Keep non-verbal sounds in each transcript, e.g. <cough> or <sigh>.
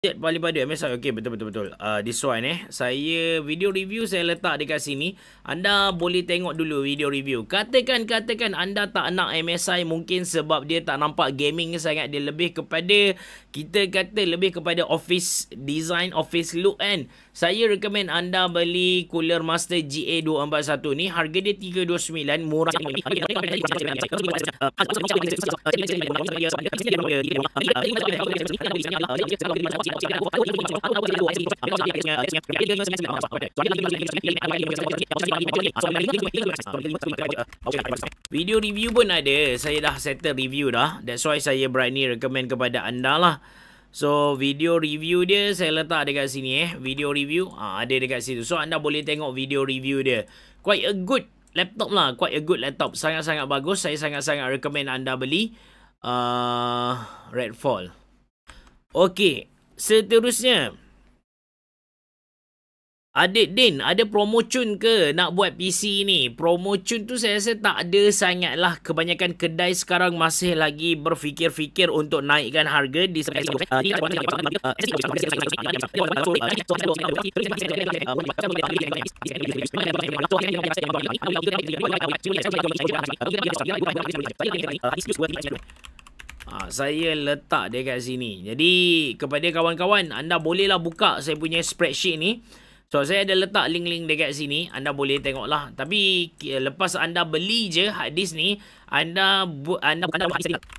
Budget paling budget MSI. Okey, betul-betul-betul. Uh, ah, this one eh. Saya, video review saya letak dekat sini. Anda boleh tengok dulu video review. Katakan-katakan anda tak nak MSI mungkin sebab dia tak nampak gaming sangat. Dia lebih kepada, kita kata lebih kepada office design, office look kan. Saya recommend anda beli Cooler Master GA241 ni. Harga dia RM329. Murah. <laughs> <laughs> Murah. Video review pun ada Saya dah settle review dah That's why saya berani recommend kepada anda lah So video review dia saya letak dekat sini eh Video review ha, ada dekat situ So anda boleh tengok video review dia Quite a good laptop lah Quite a good laptop Sangat-sangat bagus Saya sangat-sangat recommend anda beli uh, Redfall Okay seterusnya. Adik Din, ada promo cun ke nak buat PC ni? Promo cun tu saya rasa tak ada lah. Kebanyakan kedai sekarang masih lagi berfikir-fikir untuk naikkan harga di sebagai sebagai Ha, saya letak dia kat sini. Jadi kepada kawan-kawan anda bolehlah buka saya punya spreadsheet ni. So saya ada letak link-link dekat sini. Anda boleh tengoklah. Tapi lepas anda beli je hard disk ni, anda bu- anda bukan anda- anda- anda- anda- anda- anda- anda- anda-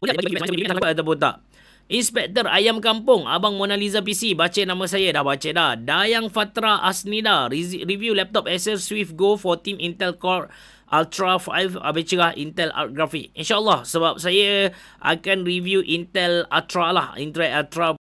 Boleh bagi macam ni sampai ataupun tak. Inspektor Ayam Kampung, Abang Mona Lisa PC, baca nama saya, dah baca dah. Dayang Fatra Asnida, review laptop Acer Swift Go 14 Intel Core Ultra 5 habis cerah Intel Art Graphic. InsyaAllah sebab saya akan review Intel Ultra lah. Intel Ultra